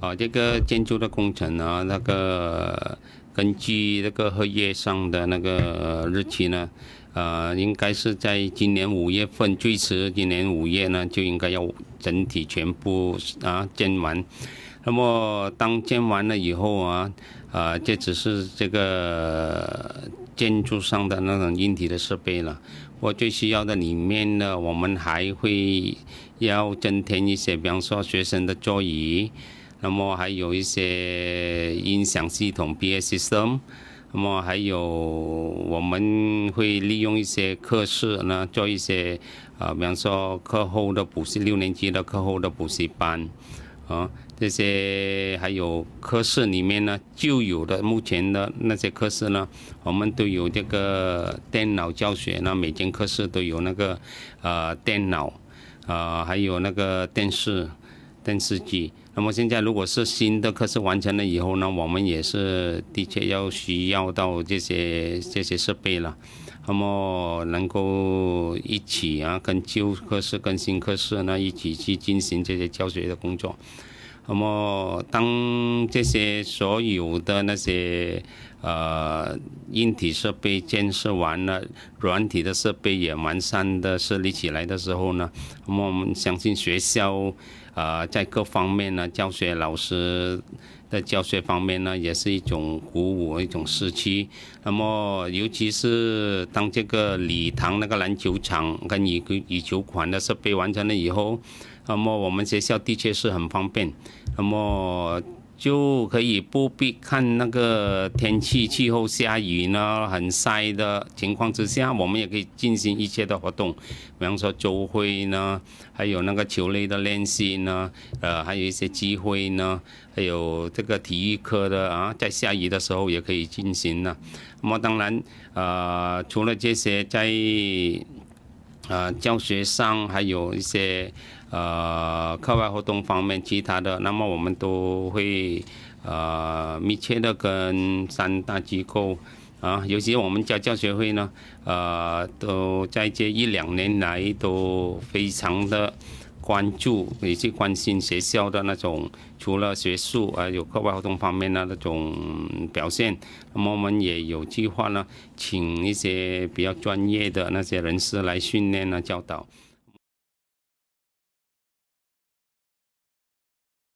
啊，这个建筑的工程啊，那个根据那个合约上的那个日期呢，呃，应该是在今年五月份，最迟今年五月呢就应该要整体全部啊建完。那么当建完了以后啊，啊，这只是这个建筑上的那种硬体的设备了。我最需要的里面呢，我们还会要增添一些，比方说学生的座椅。那么还有一些音响系统，PA system。那么还有，我们会利用一些课室呢，做一些啊，比方说课后的补习，六年级的课后的补习班啊，这些还有科室里面呢，就有的目前的那些科室呢，我们都有这个电脑教学，那每间科室都有那个啊电脑啊，还有那个电视。电视机，那么现在如果是新的课室完成了以后呢，我们也是的确要需要到这些这些设备了，那么能够一起啊，跟旧课室跟新课室呢一起去进行这些教学的工作，那么当这些所有的那些。呃，硬体设备建设完了，软体的设备也完善的设立起来的时候呢，那么我们相信学校，呃，在各方面呢，教学老师的教学方面呢，也是一种鼓舞，一种士气。那么，尤其是当这个礼堂、那个篮球场跟羽羽球馆的设备完成了以后，那么我们学校的确是很方便。那么。就可以不必看那个天气、气候下雨呢，很晒的情况之下，我们也可以进行一些的活动，比方说周会呢，还有那个球类的练习呢，呃，还有一些机会呢，还有这个体育课的啊，在下雨的时候也可以进行呢。那么当然，呃，除了这些在。呃，教学上还有一些呃课外活动方面其他的，那么我们都会呃密切的跟三大机构啊，尤其我们家教学会呢，呃，都在这一两年来都非常的。关注以及关心学校的那种，除了学术啊，有课外活动方面的那种表现，那么我们也有计划呢，请一些比较专业的那些人士来训练啊，教导。